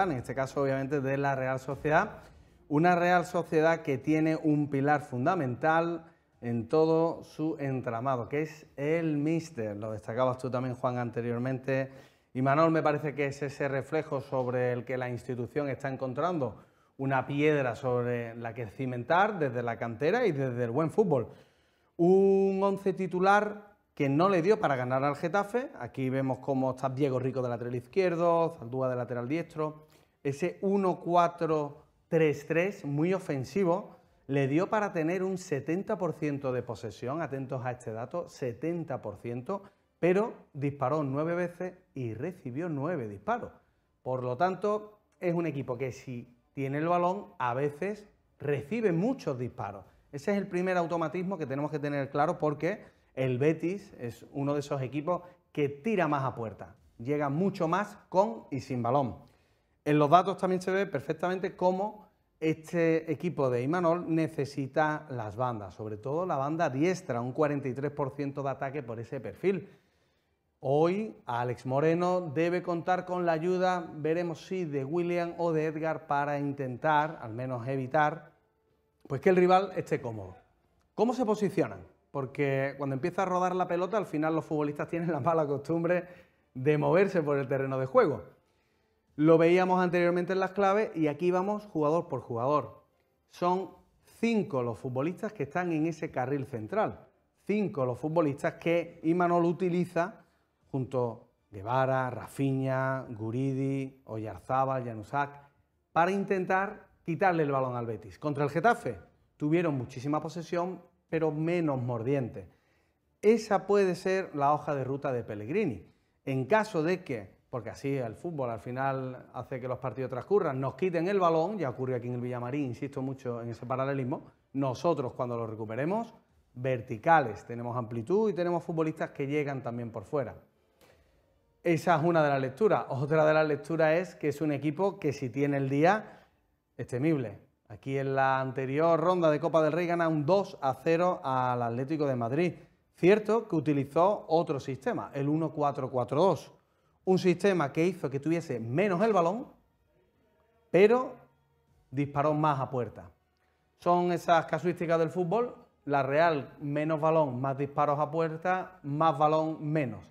en este caso obviamente de la Real Sociedad, una Real Sociedad que tiene un pilar fundamental en todo su entramado, que es el míster. Lo destacabas tú también, Juan, anteriormente. Y Manol me parece que es ese reflejo sobre el que la institución está encontrando una piedra sobre la que cimentar desde la cantera y desde el buen fútbol. Un once titular que no le dio para ganar al Getafe. Aquí vemos cómo está Diego Rico de lateral izquierdo, Zaldúa de lateral diestro. Ese 1-4-3-3, muy ofensivo, le dio para tener un 70% de posesión, atentos a este dato, 70%, pero disparó nueve veces y recibió nueve disparos. Por lo tanto, es un equipo que si tiene el balón, a veces recibe muchos disparos. Ese es el primer automatismo que tenemos que tener claro porque el Betis es uno de esos equipos que tira más a puerta, llega mucho más con y sin balón. En los datos también se ve perfectamente cómo este equipo de Imanol necesita las bandas, sobre todo la banda diestra, un 43% de ataque por ese perfil. Hoy Alex Moreno debe contar con la ayuda, veremos si, de William o de Edgar para intentar, al menos evitar, pues que el rival esté cómodo. ¿Cómo se posicionan? porque cuando empieza a rodar la pelota, al final los futbolistas tienen la mala costumbre de moverse por el terreno de juego. Lo veíamos anteriormente en las claves y aquí vamos jugador por jugador. Son cinco los futbolistas que están en ese carril central. Cinco los futbolistas que Imanol utiliza junto Guevara, Rafiña, Guridi, Oyarzábal, Yanusak, para intentar quitarle el balón al Betis. Contra el Getafe tuvieron muchísima posesión, pero menos mordiente. Esa puede ser la hoja de ruta de Pellegrini. En caso de que, porque así el fútbol al final hace que los partidos transcurran, nos quiten el balón, ya ocurre aquí en el Villamarín, insisto mucho en ese paralelismo, nosotros cuando lo recuperemos, verticales, tenemos amplitud y tenemos futbolistas que llegan también por fuera. Esa es una de las lecturas. Otra de las lecturas es que es un equipo que si tiene el día es temible. Aquí en la anterior ronda de Copa del Rey gana un 2 a 0 al Atlético de Madrid. Cierto que utilizó otro sistema, el 1-4-4-2. Un sistema que hizo que tuviese menos el balón, pero disparó más a puerta. Son esas casuísticas del fútbol. La Real, menos balón, más disparos a puerta, más balón, menos.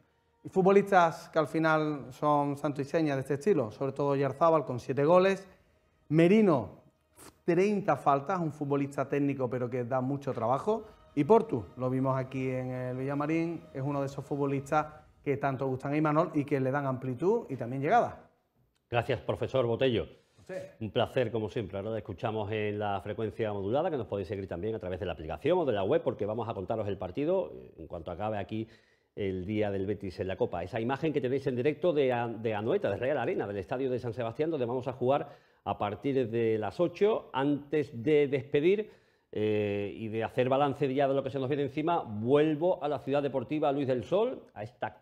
Y futbolistas que al final son santo de este estilo, sobre todo Yarzábal con siete goles. Merino 30 faltas, un futbolista técnico pero que da mucho trabajo. Y Portu, lo vimos aquí en el Villamarín, es uno de esos futbolistas que tanto gustan a Imanol y que le dan amplitud y también llegada. Gracias, profesor Botello. Un placer, como siempre. Ahora escuchamos en la frecuencia modulada, que nos podéis seguir también a través de la aplicación o de la web, porque vamos a contaros el partido. En cuanto acabe aquí el día del Betis en la Copa. Esa imagen que tenéis en directo de, de Anoeta, de Real Arena, del Estadio de San Sebastián, donde vamos a jugar a partir de las 8. Antes de despedir eh, y de hacer balance de lo que se nos viene encima, vuelvo a la Ciudad Deportiva Luis del Sol, a esta